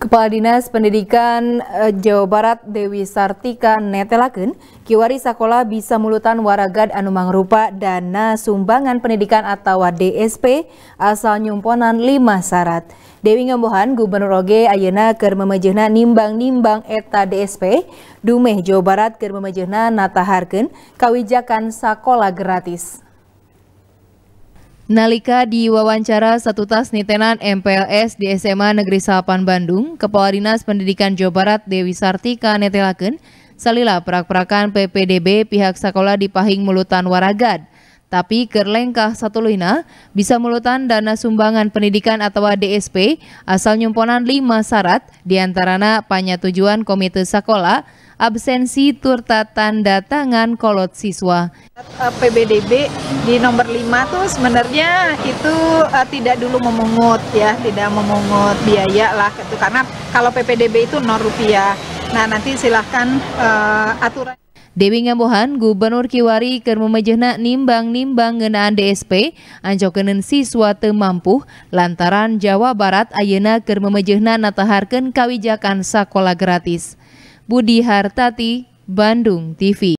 Kepala Dinas Pendidikan eh, Jawa Barat Dewi Sartika netelaken kiwari sekolah bisa mulutan waragad anu rupa dana sumbangan pendidikan atau DSP asal nyumponan lima syarat. Dewi Ngembohan Gubernur Oge Ayana keur nimbang-nimbang eta DSP Dumeh Jawa Barat keur memejehna kawijakan sekolah gratis. Nalika diwawancara satu tas nitenan MPLS di SMA Negeri Salapan Bandung, Kepala Dinas Pendidikan Jawa Barat Dewi Sartika netelaken salila perak-perakan PPDB pihak sekolah di Pahing Mulutan Waragad. Tapi kerlengkah satu Satulina bisa melutan dana sumbangan pendidikan atau DSP asal nyumponan lima syarat diantarana tujuan komite sekolah, absensi turta tanda tangan kolot siswa. PBDB di nomor 5 tuh sebenarnya itu uh, tidak dulu memungut ya, tidak memungut biaya lah itu karena kalau PPDB itu 0 rupiah. Nah nanti silahkan uh, aturan. Dewi Ngambohan, Gubernur Kiwari keur memejahna nimbang-nimbang ngenaan DSP, anjokenen siswa temampu, lantaran Jawa Barat ayena keur memejahna nataharkeun kawijakan sakola gratis. Budi Hartati, Bandung TV.